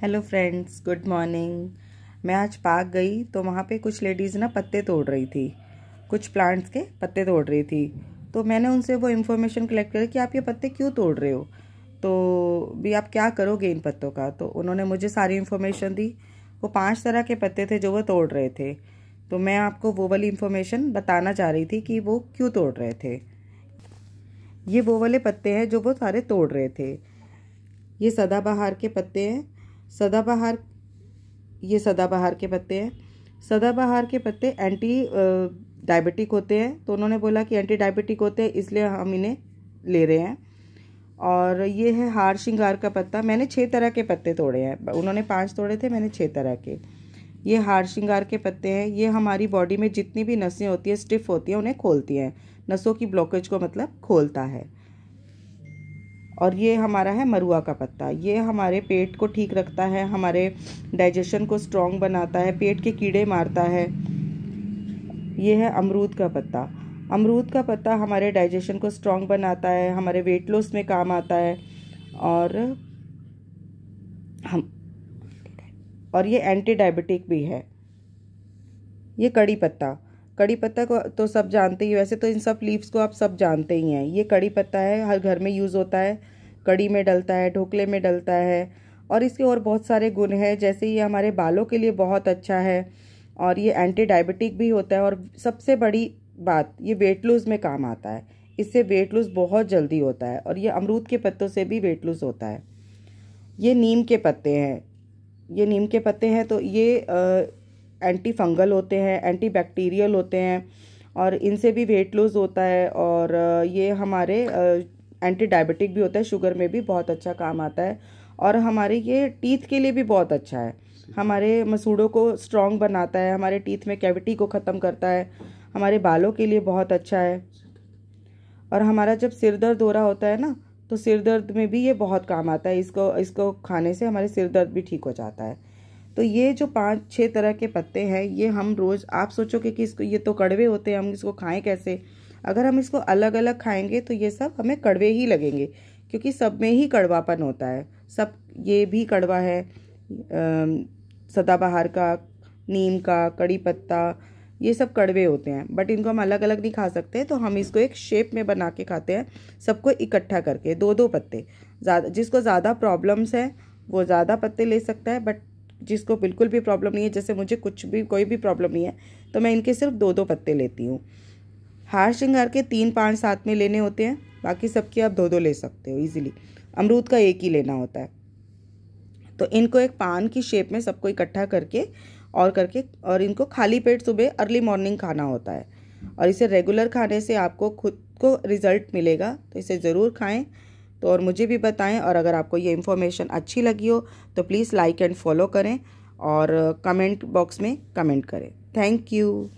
hello friends good morning मैं आज park गई तो वहाँ पे कुछ लेडीज़ ना पत्ते तोड़ रही थी कुछ प्लांट्स के पत्ते तोड़ रही थी तो मैंने उनसे वो इन्फॉर्मेशन कलेक्ट करी कि आप ये पत्ते क्यों तोड़ रहे हो तो भी आप क्या करोगे इन पत्तों का तो उन्होंने मुझे सारी इन्फॉर्मेशन दी वो पाँच तरह के पत्ते थे जो वो तोड़ रहे थे तो मैं आपको वो वाली इन्फॉर्मेशन बताना चाह रही थी कि वो क्यों तोड़ रहे थे ये वो वाले पत्ते हैं जो वो सारे तोड़ रहे थे ये सदाबहार के पत्ते हैं सदाबहार ये सदाबहार के पत्ते हैं सदाबहार के पत्ते एंटी डायबिटिक होते हैं तो उन्होंने बोला कि एंटी डायबिटिक होते हैं इसलिए हम इन्हें ले रहे हैं और ये है हार श्रृंगार का पत्ता मैंने छः तरह के पत्ते तोड़े हैं उन्होंने पांच तोड़े थे मैंने छः तरह के ये हार श्रृंगार के पत्ते हैं ये हमारी बॉडी में जितनी भी नसें होती हैं स्टिफ होती हैं उन्हें खोलती हैं नसों की ब्लॉकेज को मतलब खोलता है और ये हमारा है मरुआ का पत्ता ये हमारे पेट को ठीक रखता है हमारे डाइजेशन को स्ट्रॉन्ग बनाता है पेट के कीड़े मारता है ये है अमरूद का पत्ता अमरूद का पत्ता हमारे डाइजेशन को स्ट्रॉन्ग बनाता है हमारे वेट लॉस में काम आता है और हम और ये एंटी डायबिटिक भी है ये कड़ी पत्ता कड़ी पत्ता को तो सब जानते ही वैसे तो इन सब लीव्स को आप सब जानते ही हैं ये कड़ी पत्ता है हर घर में यूज़ होता है कड़ी में डलता है ढोकले में डलता है और इसके और बहुत सारे गुण हैं जैसे ये हमारे बालों के लिए बहुत अच्छा है और ये एंटी डायबिटिक भी होता है और सबसे बड़ी बात ये वेट लूज़ में काम आता है इससे वेट लूज़ बहुत जल्दी होता है और ये अमरूद के पत्तों से भी वेट लूज़ होता है ये नीम के पत्ते हैं ये नीम के पत्ते हैं तो ये एंटी फंगल होते हैं एंटी बैक्टीरियल होते हैं और इनसे भी वेट लूज़ होता है और ये हमारे एंटी डायबिटिक भी होता है शुगर में भी बहुत अच्छा काम आता है और हमारे ये टीथ के लिए भी बहुत अच्छा है हमारे मसूड़ों को स्ट्रॉन्ग बनाता है हमारे टीथ में कैविटी को ख़त्म करता है हमारे बालों के लिए बहुत अच्छा है और हमारा जब सिर दर्द हो रहा होता है ना तो सिर दर्द में भी ये बहुत काम आता है इसको इसको खाने से हमारे सिर दर्द भी ठीक हो जाता है तो ये जो पांच छः तरह के पत्ते हैं ये हम रोज़ आप सोचोगे कि इसको ये तो कड़वे होते हैं हम इसको खाएं कैसे अगर हम इसको अलग अलग खाएंगे तो ये सब हमें कड़वे ही लगेंगे क्योंकि सब में ही कड़वापन होता है सब ये भी कड़वा है सदाबहार का नीम का कड़ी पत्ता ये सब कड़वे होते हैं बट इनको हम अलग अलग नहीं खा सकते तो हम इसको एक शेप में बना के खाते हैं सबको इकट्ठा करके दो दो पत्ते ज़्यादा जिसको ज़्यादा प्रॉब्लम्स है वो ज़्यादा पत्ते ले सकता है बट जिसको बिल्कुल भी प्रॉब्लम नहीं है जैसे मुझे कुछ भी कोई भी प्रॉब्लम नहीं है तो मैं इनके सिर्फ दो दो पत्ते लेती हूँ हार श्रृंगार के तीन पान साथ में लेने होते हैं बाकी सबके आप दो दो ले सकते हो ईजिली अमरूद का एक ही लेना होता है तो इनको एक पान की शेप में सबको इकट्ठा करके और करके और इनको खाली पेट सुबह अर्ली मॉर्निंग खाना होता है और इसे रेगुलर खाने से आपको खुद को रिज़ल्ट मिलेगा तो इसे ज़रूर खाएं तो और मुझे भी बताएं और अगर आपको ये इन्फॉर्मेशन अच्छी लगी हो तो प्लीज़ लाइक एंड फॉलो करें और कमेंट बॉक्स में कमेंट करें थैंक यू